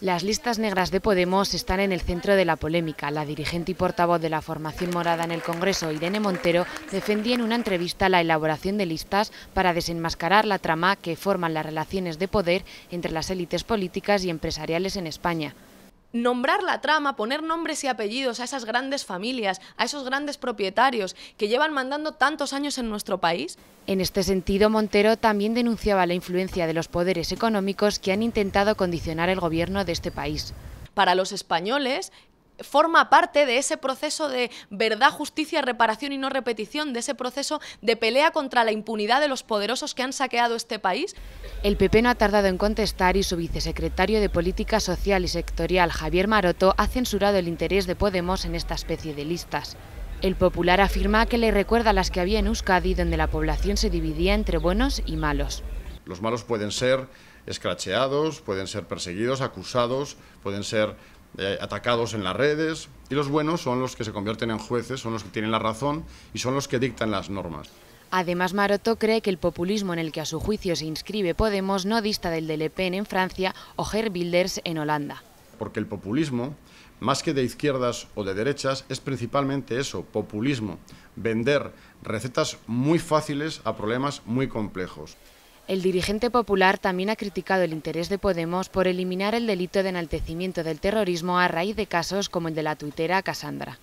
Las listas negras de Podemos están en el centro de la polémica. La dirigente y portavoz de la formación morada en el Congreso, Irene Montero, defendía en una entrevista la elaboración de listas para desenmascarar la trama que forman las relaciones de poder entre las élites políticas y empresariales en España nombrar la trama, poner nombres y apellidos a esas grandes familias, a esos grandes propietarios que llevan mandando tantos años en nuestro país? En este sentido, Montero también denunciaba la influencia de los poderes económicos que han intentado condicionar el gobierno de este país. Para los españoles, forma parte de ese proceso de verdad, justicia, reparación y no repetición, de ese proceso de pelea contra la impunidad de los poderosos que han saqueado este país. El PP no ha tardado en contestar y su vicesecretario de Política Social y Sectorial, Javier Maroto, ha censurado el interés de Podemos en esta especie de listas. El popular afirma que le recuerda a las que había en Euskadi, donde la población se dividía entre buenos y malos. Los malos pueden ser escracheados, pueden ser perseguidos, acusados, pueden ser eh, atacados en las redes, y los buenos son los que se convierten en jueces, son los que tienen la razón y son los que dictan las normas. Además, Maroto cree que el populismo en el que a su juicio se inscribe Podemos no dista del de Le Pen en Francia o Herbilders en Holanda. Porque el populismo, más que de izquierdas o de derechas, es principalmente eso, populismo, vender recetas muy fáciles a problemas muy complejos. El dirigente popular también ha criticado el interés de Podemos por eliminar el delito de enaltecimiento del terrorismo a raíz de casos como el de la tuitera Casandra.